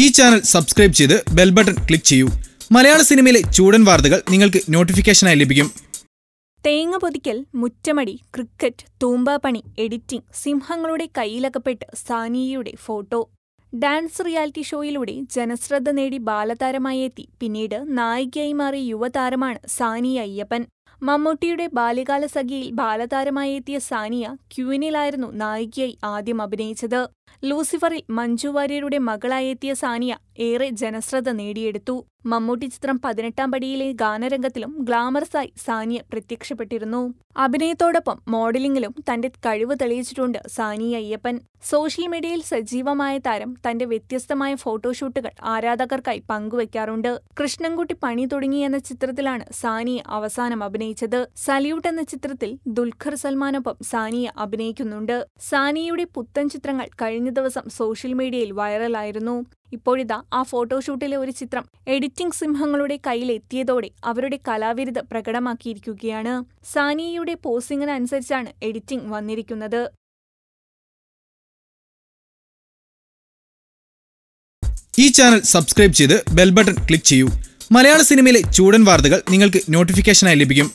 ഈ channel subscribe ചെയ്ത് bell button click ചെയ്യൂ മലയാള സിനിമയിലെ ചൂടൻ വാർത്തകൾ നിങ്ങൾക്ക് നോട്ടിഫിക്കേഷനായി ലഭിക്കും തേങ്ങ പൊതിക്കൽ മുറ്റമടി ക്രിക്കറ്റ് തൂമ്പാപ്പണി എഡിറ്റിംഗ് സിംഹങ്ങളുടെ കയ്യിലകപ്പെട്ട് സാനിയയുടെ ഫോട്ടോ ഡാൻസ് റിയാലിറ്റി ഷോയിലൂടെ ജനശ്രദ്ധ നേടി ബാലതാരമായി എത്തി പിന്നീട് നായികയായി മാറിയ യുവതാരമാണ് സാനിയ അയ്യപ്പൻ മമ്മൂട്ടിയുടെ ബാല്യകാല സഖിയിൽ ബാലതാരമായി എത്തിയ സാനിയ ക്യൂനിലായിരുന്നു നായികയായി ആദ്യം അഭിനയിച്ചത് ലൂസിഫറിൽ മഞ്ജു വാര്യരുടെ മകളായെത്തിയ സാനിയ ഏറെ ജനശ്രദ്ധ നേടിയെടുത്തു മമ്മൂട്ടി ചിത്രം പതിനെട്ടാം പടിയിലെ ഗാനരംഗത്തിലും ഗ്ലാമറസായി സാനിയ പ്രത്യക്ഷപ്പെട്ടിരുന്നു അഭിനയത്തോടൊപ്പം മോഡലിംഗിലും തന്റെ കഴിവ് തെളിയിച്ചിട്ടുണ്ട് സാനിയ അയ്യപ്പൻ സോഷ്യൽ മീഡിയയിൽ സജീവമായ താരം തന്റെ വ്യത്യസ്തമായ ഫോട്ടോഷൂട്ടുകൾ ആരാധകർക്കായി പങ്കുവയ്ക്കാറുണ്ട് കൃഷ്ണൻകുട്ടി പണി തുടങ്ങി എന്ന ചിത്രത്തിലാണ് സാനിയ അവസാനം അഭിനയിച്ചത് സല്യൂട്ട് എന്ന ചിത്രത്തിൽ ദുൽഖർ സൽമാനൊപ്പം സാനിയ അഭിനയിക്കുന്നുണ്ട് സാനിയയുടെ പുത്തൻ ചിത്രങ്ങൾ കഴിഞ്ഞു കഴിഞ്ഞ ദിവസം സോഷ്യൽ മീഡിയയിൽ വൈറലായിരുന്നു ഇപ്പോഴിതാ ആ ഫോട്ടോഷൂട്ടിലെ ഒരു ചിത്രം എഡിറ്റിംഗ് സിംഹങ്ങളുടെ കയ്യിലെത്തിയതോടെ അവരുടെ കലാവിരുത് പ്രകടമാക്കിയിരിക്കുകയാണ് സാനിയയുടെ പോസിങ്ങിനനുസരിച്ചാണ് എഡിറ്റിംഗ് വന്നിരിക്കുന്നത് ഈ ചാനൽ സബ്സ്ക്രൈബ് ചെയ്ത് ബെൽ ബട്ടൺ ക്ലിക്ക് ചെയ്യൂ മലയാള സിനിമയിലെ ചൂടൻ വാർത്തകൾ നിങ്ങൾക്ക് നോട്ടിഫിക്കേഷനായി ലഭിക്കും